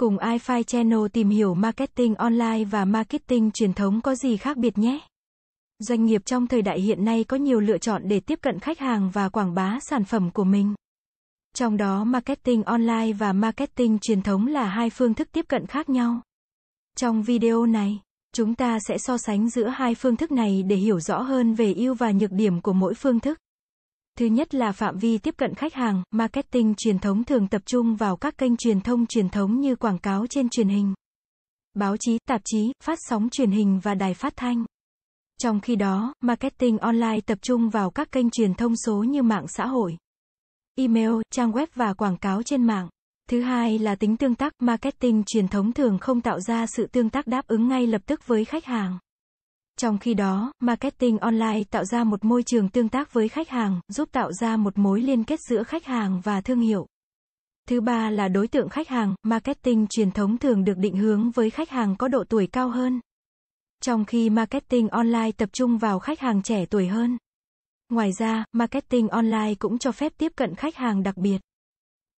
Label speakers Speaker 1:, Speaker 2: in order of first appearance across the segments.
Speaker 1: Cùng iFi Channel tìm hiểu marketing online và marketing truyền thống có gì khác biệt nhé. Doanh nghiệp trong thời đại hiện nay có nhiều lựa chọn để tiếp cận khách hàng và quảng bá sản phẩm của mình. Trong đó marketing online và marketing truyền thống là hai phương thức tiếp cận khác nhau. Trong video này, chúng ta sẽ so sánh giữa hai phương thức này để hiểu rõ hơn về ưu và nhược điểm của mỗi phương thức. Thứ nhất là phạm vi tiếp cận khách hàng, marketing truyền thống thường tập trung vào các kênh truyền thông truyền thống như quảng cáo trên truyền hình, báo chí, tạp chí, phát sóng truyền hình và đài phát thanh. Trong khi đó, marketing online tập trung vào các kênh truyền thông số như mạng xã hội, email, trang web và quảng cáo trên mạng. Thứ hai là tính tương tác, marketing truyền thống thường không tạo ra sự tương tác đáp ứng ngay lập tức với khách hàng. Trong khi đó, marketing online tạo ra một môi trường tương tác với khách hàng, giúp tạo ra một mối liên kết giữa khách hàng và thương hiệu. Thứ ba là đối tượng khách hàng, marketing truyền thống thường được định hướng với khách hàng có độ tuổi cao hơn. Trong khi marketing online tập trung vào khách hàng trẻ tuổi hơn. Ngoài ra, marketing online cũng cho phép tiếp cận khách hàng đặc biệt.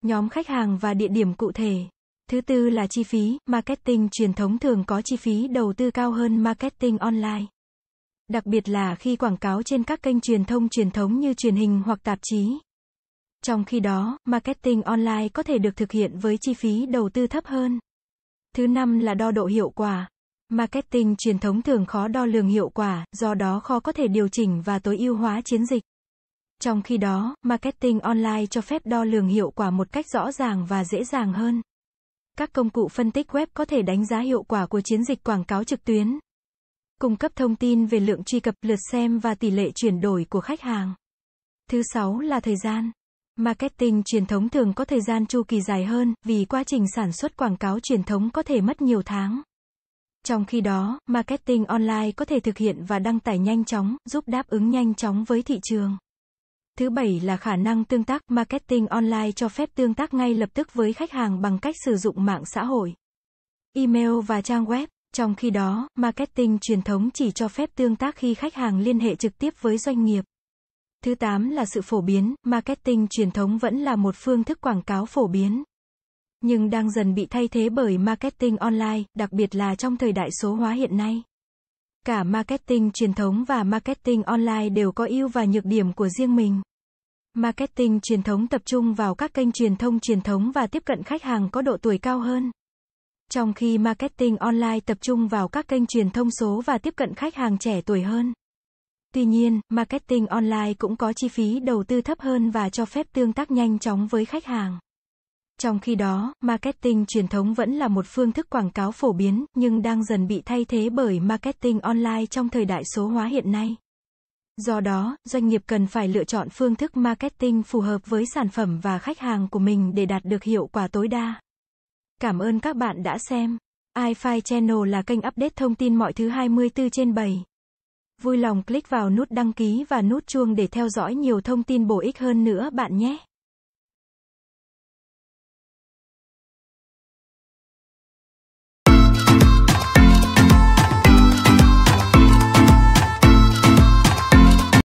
Speaker 1: Nhóm khách hàng và địa điểm cụ thể. Thứ tư là chi phí, marketing truyền thống thường có chi phí đầu tư cao hơn marketing online. Đặc biệt là khi quảng cáo trên các kênh truyền thông truyền thống như truyền hình hoặc tạp chí. Trong khi đó, marketing online có thể được thực hiện với chi phí đầu tư thấp hơn. Thứ năm là đo độ hiệu quả. Marketing truyền thống thường khó đo lường hiệu quả, do đó khó có thể điều chỉnh và tối ưu hóa chiến dịch. Trong khi đó, marketing online cho phép đo lường hiệu quả một cách rõ ràng và dễ dàng hơn các công cụ phân tích web có thể đánh giá hiệu quả của chiến dịch quảng cáo trực tuyến cung cấp thông tin về lượng truy cập lượt xem và tỷ lệ chuyển đổi của khách hàng thứ sáu là thời gian marketing truyền thống thường có thời gian chu kỳ dài hơn vì quá trình sản xuất quảng cáo truyền thống có thể mất nhiều tháng trong khi đó marketing online có thể thực hiện và đăng tải nhanh chóng giúp đáp ứng nhanh chóng với thị trường Thứ bảy là khả năng tương tác, marketing online cho phép tương tác ngay lập tức với khách hàng bằng cách sử dụng mạng xã hội, email và trang web. Trong khi đó, marketing truyền thống chỉ cho phép tương tác khi khách hàng liên hệ trực tiếp với doanh nghiệp. Thứ 8 là sự phổ biến, marketing truyền thống vẫn là một phương thức quảng cáo phổ biến, nhưng đang dần bị thay thế bởi marketing online, đặc biệt là trong thời đại số hóa hiện nay cả marketing truyền thống và marketing online đều có ưu và nhược điểm của riêng mình. Marketing truyền thống tập trung vào các kênh truyền thông truyền thống và tiếp cận khách hàng có độ tuổi cao hơn. Trong khi marketing online tập trung vào các kênh truyền thông số và tiếp cận khách hàng trẻ tuổi hơn. Tuy nhiên, marketing online cũng có chi phí đầu tư thấp hơn và cho phép tương tác nhanh chóng với khách hàng. Trong khi đó, marketing truyền thống vẫn là một phương thức quảng cáo phổ biến, nhưng đang dần bị thay thế bởi marketing online trong thời đại số hóa hiện nay. Do đó, doanh nghiệp cần phải lựa chọn phương thức marketing phù hợp với sản phẩm và khách hàng của mình để đạt được hiệu quả tối đa. Cảm ơn các bạn đã xem. iFi Channel là kênh update thông tin mọi thứ 24 trên 7. Vui lòng click vào nút đăng ký và nút chuông để theo dõi nhiều thông tin bổ ích hơn nữa bạn nhé.